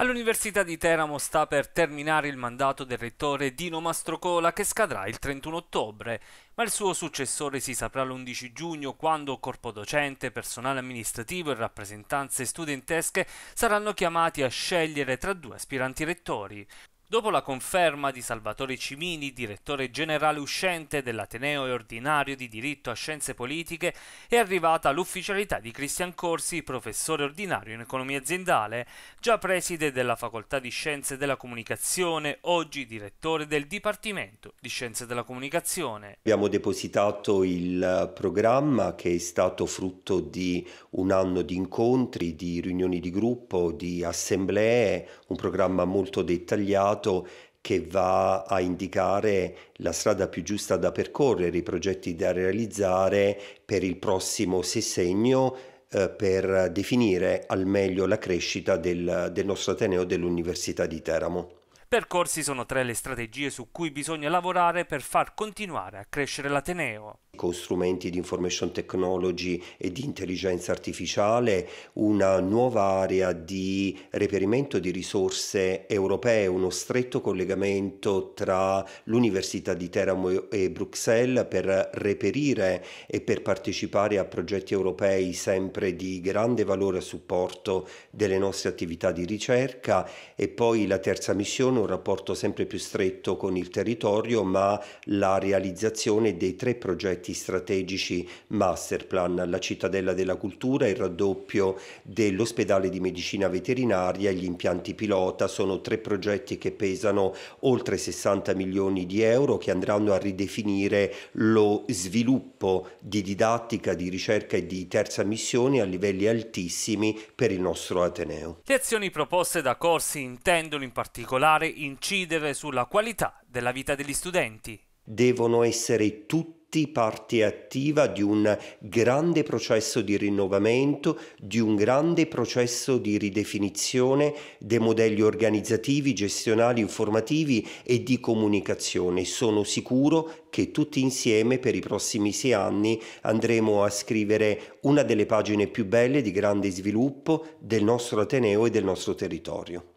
All'Università di Teramo sta per terminare il mandato del rettore Dino Mastrocola che scadrà il 31 ottobre, ma il suo successore si saprà l'11 giugno quando corpo docente, personale amministrativo e rappresentanze studentesche saranno chiamati a scegliere tra due aspiranti rettori. Dopo la conferma di Salvatore Cimini, direttore generale uscente dell'Ateneo e ordinario di diritto a scienze politiche, è arrivata l'ufficialità di Cristian Corsi, professore ordinario in economia aziendale, già preside della Facoltà di Scienze della Comunicazione, oggi direttore del Dipartimento di Scienze della Comunicazione. Abbiamo depositato il programma che è stato frutto di un anno di incontri, di riunioni di gruppo, di assemblee, un programma molto dettagliato dato che va a indicare la strada più giusta da percorrere, i progetti da realizzare per il prossimo sessegno eh, per definire al meglio la crescita del, del nostro Ateneo dell'Università di Teramo. Percorsi sono tre le strategie su cui bisogna lavorare per far continuare a crescere l'Ateneo con strumenti di information technology e di intelligenza artificiale, una nuova area di reperimento di risorse europee, uno stretto collegamento tra l'Università di Teramo e Bruxelles per reperire e per partecipare a progetti europei sempre di grande valore a supporto delle nostre attività di ricerca e poi la terza missione, un rapporto sempre più stretto con il territorio, ma la realizzazione dei tre progetti progetti strategici masterplan, la cittadella della cultura, il raddoppio dell'ospedale di medicina veterinaria, gli impianti pilota, sono tre progetti che pesano oltre 60 milioni di euro che andranno a ridefinire lo sviluppo di didattica, di ricerca e di terza missione a livelli altissimi per il nostro Ateneo. Le azioni proposte da Corsi intendono in particolare incidere sulla qualità della vita degli studenti. Devono essere tutti tutti parte attiva di un grande processo di rinnovamento, di un grande processo di ridefinizione dei modelli organizzativi, gestionali, informativi e di comunicazione. Sono sicuro che tutti insieme per i prossimi sei anni andremo a scrivere una delle pagine più belle di grande sviluppo del nostro Ateneo e del nostro territorio.